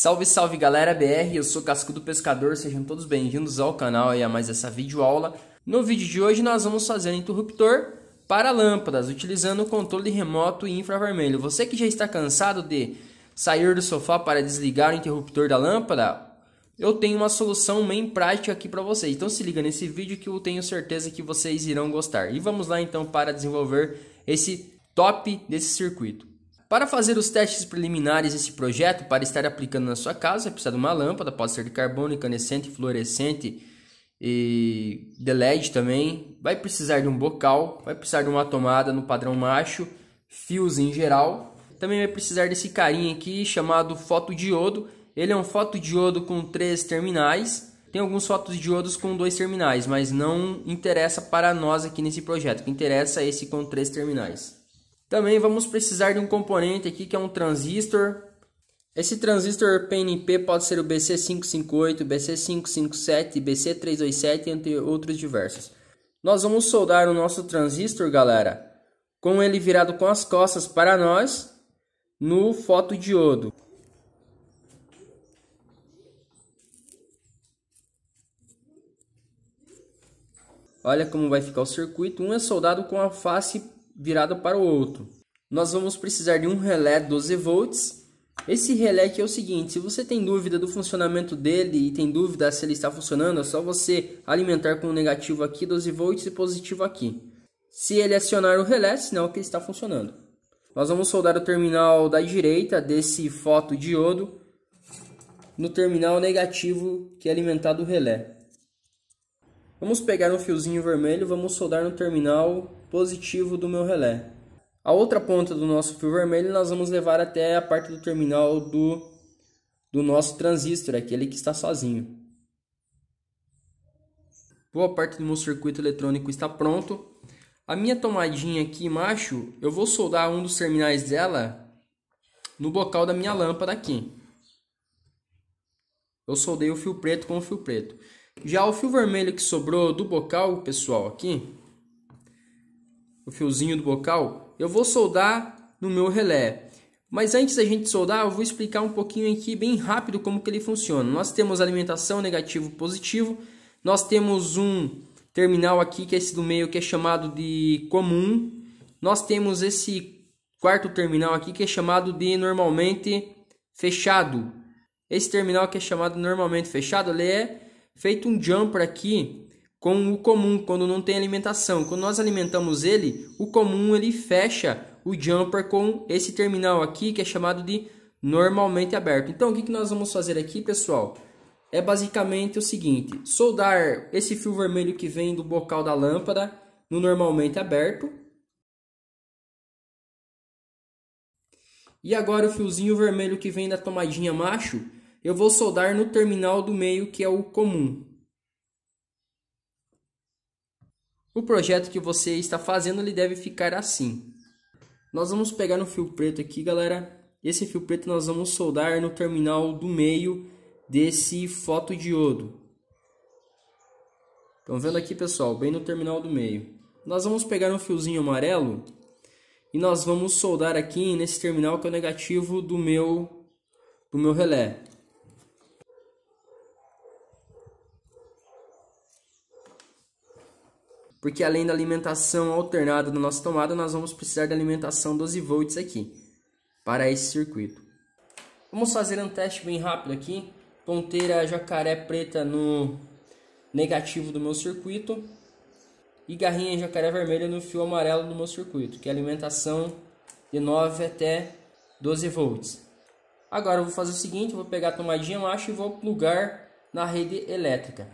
Salve, salve galera BR, eu sou Cascudo Pescador, sejam todos bem-vindos ao canal e a mais essa videoaula. No vídeo de hoje nós vamos fazer um interruptor para lâmpadas, utilizando o controle remoto e infravermelho. Você que já está cansado de sair do sofá para desligar o interruptor da lâmpada, eu tenho uma solução bem prática aqui para vocês. Então se liga nesse vídeo que eu tenho certeza que vocês irão gostar. E vamos lá então para desenvolver esse top desse circuito. Para fazer os testes preliminares desse projeto, para estar aplicando na sua casa, vai é precisar de uma lâmpada, pode ser de carbono, incandescente, fluorescente e de LED também. Vai precisar de um bocal, vai precisar de uma tomada no padrão macho, fios em geral. Também vai precisar desse carinha aqui chamado fotodiodo. Ele é um fotodiodo com três terminais. Tem alguns fotodiodos com dois terminais, mas não interessa para nós aqui nesse projeto. O que interessa é esse com três terminais. Também vamos precisar de um componente aqui que é um transistor. Esse transistor PNP pode ser o BC558, BC557, BC327, entre outros diversos. Nós vamos soldar o nosso transistor, galera, com ele virado com as costas para nós no fotodiodo. Olha como vai ficar o circuito. Um é soldado com a face virada para o outro. Nós vamos precisar de um relé 12 volts. Esse relé aqui é o seguinte, se você tem dúvida do funcionamento dele e tem dúvida se ele está funcionando, é só você alimentar com o negativo aqui 12 volts e positivo aqui. Se ele acionar o relé, é sinal que ele está funcionando. Nós vamos soldar o terminal da direita desse fotodiodo no terminal negativo que é alimentado o relé. Vamos pegar um fiozinho vermelho, vamos soldar no terminal positivo do meu relé. A outra ponta do nosso fio vermelho nós vamos levar até a parte do terminal do, do nosso transistor, aquele que está sozinho. Boa parte do meu circuito eletrônico está pronto. A minha tomadinha aqui, macho, eu vou soldar um dos terminais dela no bocal da minha lâmpada aqui. Eu soldei o fio preto com o fio preto. Já o fio vermelho que sobrou do bocal, pessoal, aqui, o fiozinho do bocal, eu vou soldar no meu relé. Mas antes da gente soldar, eu vou explicar um pouquinho aqui bem rápido como que ele funciona. Nós temos alimentação negativo positivo, nós temos um terminal aqui que é esse do meio que é chamado de comum, nós temos esse quarto terminal aqui que é chamado de normalmente fechado. Esse terminal que é chamado normalmente fechado, ele é feito um jumper aqui com o comum quando não tem alimentação. Quando nós alimentamos ele, o comum ele fecha o jumper com esse terminal aqui que é chamado de normalmente aberto. Então o que, que nós vamos fazer aqui, pessoal? É basicamente o seguinte: soldar esse fio vermelho que vem do bocal da lâmpada no normalmente aberto. E agora o fiozinho vermelho que vem da tomadinha macho eu vou soldar no terminal do meio, que é o comum. O projeto que você está fazendo ele deve ficar assim. Nós vamos pegar um fio preto aqui, galera. Esse fio preto nós vamos soldar no terminal do meio desse fotodiodo. Estão vendo aqui, pessoal? Bem no terminal do meio. Nós vamos pegar um fiozinho amarelo e nós vamos soldar aqui nesse terminal que é o negativo do meu, do meu relé. porque além da alimentação alternada da nossa tomada, nós vamos precisar da alimentação 12 volts aqui, para esse circuito. Vamos fazer um teste bem rápido aqui, ponteira jacaré preta no negativo do meu circuito e garrinha jacaré vermelha no fio amarelo do meu circuito, que é alimentação de 9 até 12 volts. Agora eu vou fazer o seguinte, vou pegar a tomadinha macho e vou plugar na rede elétrica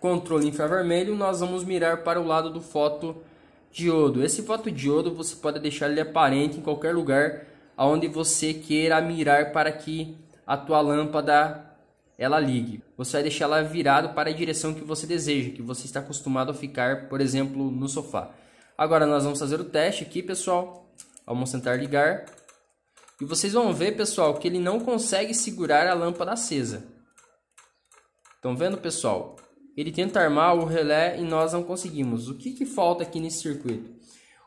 controle infravermelho, nós vamos mirar para o lado do fotodiodo. Esse fotodiodo você pode deixar ele aparente em qualquer lugar aonde você queira mirar para que a tua lâmpada ela ligue. Você vai deixar ela virado para a direção que você deseja, que você está acostumado a ficar, por exemplo, no sofá. Agora nós vamos fazer o teste aqui, pessoal. Vamos tentar ligar. E vocês vão ver, pessoal, que ele não consegue segurar a lâmpada acesa. Estão vendo, pessoal? Ele tenta armar o relé e nós não conseguimos. O que, que falta aqui nesse circuito?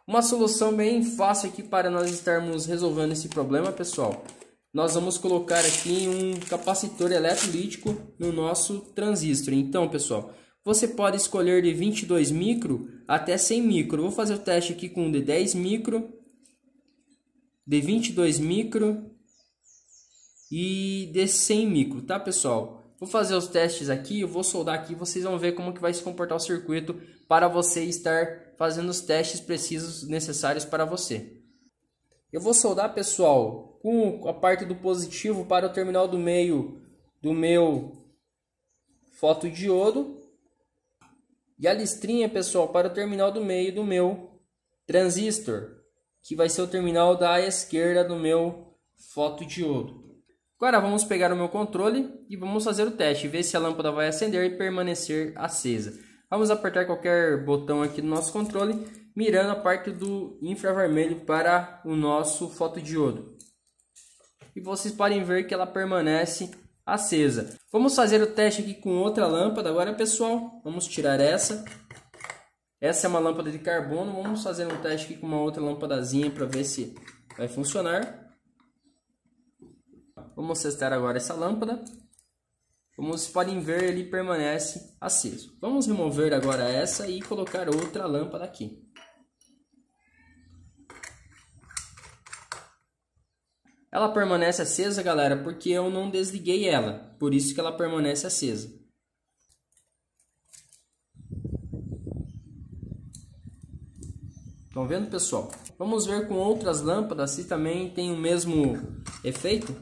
Uma solução bem fácil aqui para nós estarmos resolvendo esse problema, pessoal. Nós vamos colocar aqui um capacitor eletrolítico no nosso transistor. Então, pessoal, você pode escolher de 22 micro até 100 micro. vou fazer o teste aqui com um de 10 micro, de 22 micro e de 100 micro, tá, pessoal? Vou fazer os testes aqui, eu vou soldar aqui, vocês vão ver como que vai se comportar o circuito para você estar fazendo os testes precisos necessários para você. Eu vou soldar, pessoal, com a parte do positivo para o terminal do meio do meu fotodiodo e a listrinha, pessoal, para o terminal do meio do meu transistor, que vai ser o terminal da esquerda do meu fotodiodo. Agora vamos pegar o meu controle e vamos fazer o teste, ver se a lâmpada vai acender e permanecer acesa. Vamos apertar qualquer botão aqui do nosso controle, mirando a parte do infravermelho para o nosso fotodiodo. E vocês podem ver que ela permanece acesa. Vamos fazer o teste aqui com outra lâmpada agora, pessoal. Vamos tirar essa. Essa é uma lâmpada de carbono. Vamos fazer um teste aqui com uma outra lâmpadazinha para ver se vai funcionar. Vamos testar agora essa lâmpada. Como vocês podem ver, ele permanece aceso. Vamos remover agora essa e colocar outra lâmpada aqui. Ela permanece acesa, galera, porque eu não desliguei ela. Por isso que ela permanece acesa. Estão vendo, pessoal? Vamos ver com outras lâmpadas se também tem o mesmo efeito.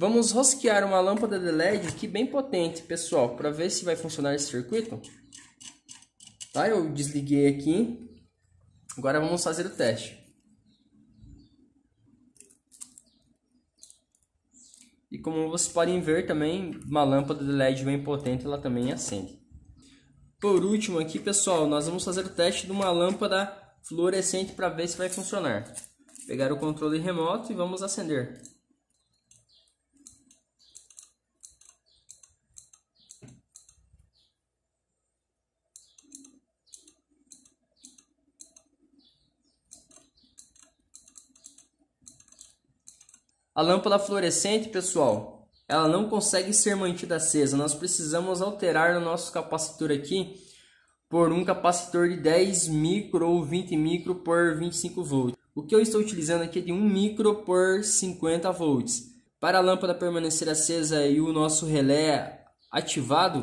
Vamos rosquear uma lâmpada de LED aqui bem potente, pessoal, para ver se vai funcionar esse circuito. Tá, eu desliguei aqui. Agora vamos fazer o teste. E como vocês podem ver também, uma lâmpada de LED bem potente, ela também acende. Por último aqui, pessoal, nós vamos fazer o teste de uma lâmpada fluorescente para ver se vai funcionar. Pegar o controle remoto e vamos acender. A lâmpada fluorescente, pessoal, ela não consegue ser mantida acesa. Nós precisamos alterar o nosso capacitor aqui por um capacitor de 10 micro ou 20 micro por 25 volts. O que eu estou utilizando aqui é de 1 micro por 50 volts. Para a lâmpada permanecer acesa e o nosso relé ativado,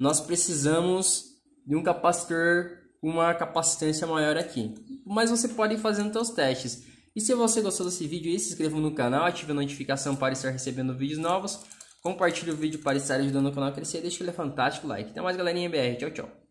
nós precisamos de um capacitor com uma capacitância maior aqui. Mas você pode ir fazendo seus testes. E se você gostou desse vídeo, se inscreva no canal, ative a notificação para estar recebendo vídeos novos. Compartilhe o vídeo para estar ajudando o canal a crescer. Deixe aquele fantástico like. Até mais, galerinha BR. Tchau, tchau.